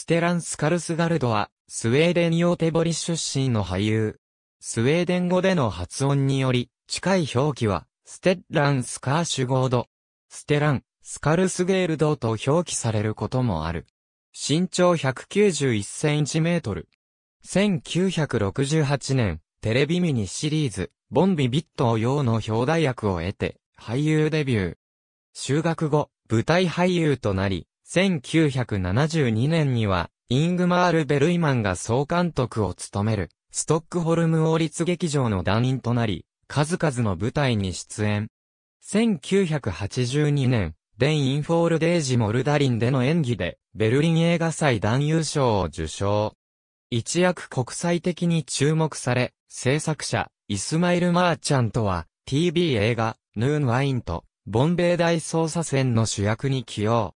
ステランス・カルスガルドは、スウェーデン・ヨーテボリ出身の俳優。スウェーデン語での発音により、近い表記は、ステッラン・スカーシュゴード。ステラン、スカルスゲールドと表記されることもある。身長191センチメートル。1968年、テレビミニシリーズ、ボンビビット用の表題役を得て、俳優デビュー。修学後、舞台俳優となり、1972年には、イングマール・ベルイマンが総監督を務める、ストックホルム王立劇場の団員となり、数々の舞台に出演。1982年、デン・インフォール・デージ・モルダリンでの演技で、ベルリン映画祭男優賞を受賞。一躍国際的に注目され、制作者、イスマイル・マーチャントは、TV 映画、ヌーン・ワインと、ボンベイ大捜査線の主役に起用。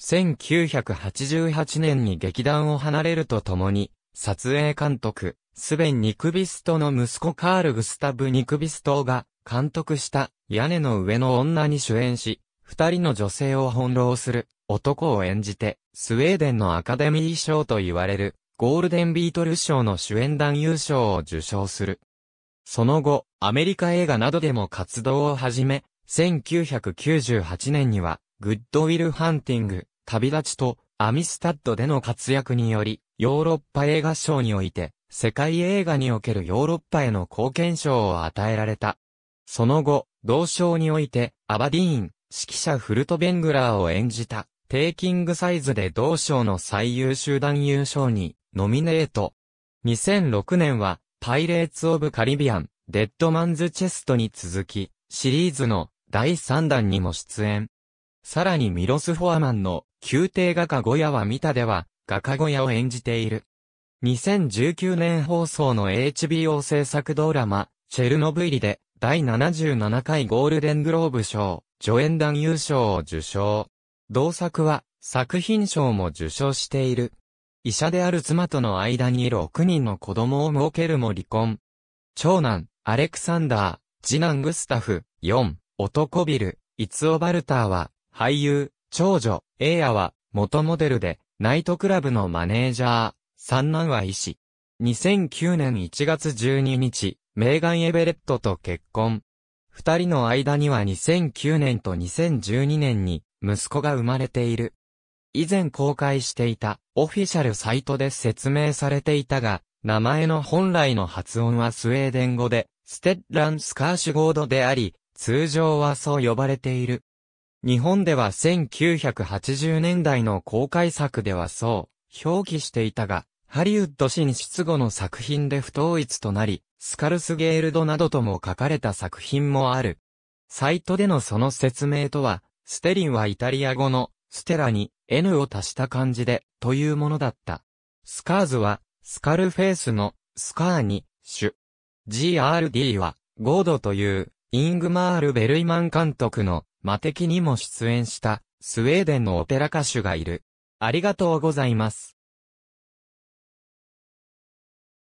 1988年に劇団を離れるとともに、撮影監督、スベン・ニクビストの息子カール・グスタブ・ニクビストが監督した屋根の上の女に主演し、二人の女性を翻弄する男を演じて、スウェーデンのアカデミー賞と言われるゴールデンビートル賞の主演男優賞を受賞する。その後、アメリカ映画などでも活動を始め、1998年には、グッドウィル・ハンティング、旅立ちとアミスタッドでの活躍により、ヨーロッパ映画賞において、世界映画におけるヨーロッパへの貢献賞を与えられた。その後、同賞において、アバディーン、指揮者フルトベングラーを演じた、テイキングサイズで同賞の最優秀男優賞に、ノミネート。2006年は、パイレーツ・オブ・カリビアン、デッドマンズ・チェストに続き、シリーズの第3弾にも出演。さらにミロス・フォアマンの宮廷画家小屋は見たでは、画家小屋を演じている。2019年放送の HBO 制作ドラマ、チェルノブイリで、第77回ゴールデングローブ賞、助演団優勝を受賞。同作は、作品賞も受賞している。医者である妻との間に6人の子供を設けるも離婚。長男、アレクサンダー、次男グスタフ、4、男ビル、イツオバルターは、俳優、長女、エイヤは、元モデルで、ナイトクラブのマネージャー、三男は医師。2009年1月12日、メーガン・エベレットと結婚。二人の間には2009年と2012年に息子が生まれている。以前公開していたオフィシャルサイトで説明されていたが、名前の本来の発音はスウェーデン語で、ステッランスカーシュゴードであり、通常はそう呼ばれている。日本では1980年代の公開作ではそう表記していたが、ハリウッド進出後の作品で不統一となり、スカルスゲールドなどとも書かれた作品もある。サイトでのその説明とは、ステリンはイタリア語のステラに N を足した感じでというものだった。スカーズはスカルフェイスのスカーにシュ。GRD はゴードというイングマール・ベルイマン監督の魔敵にも出演した、スウェーデンのオペラ歌手がいる。ありがとうございます。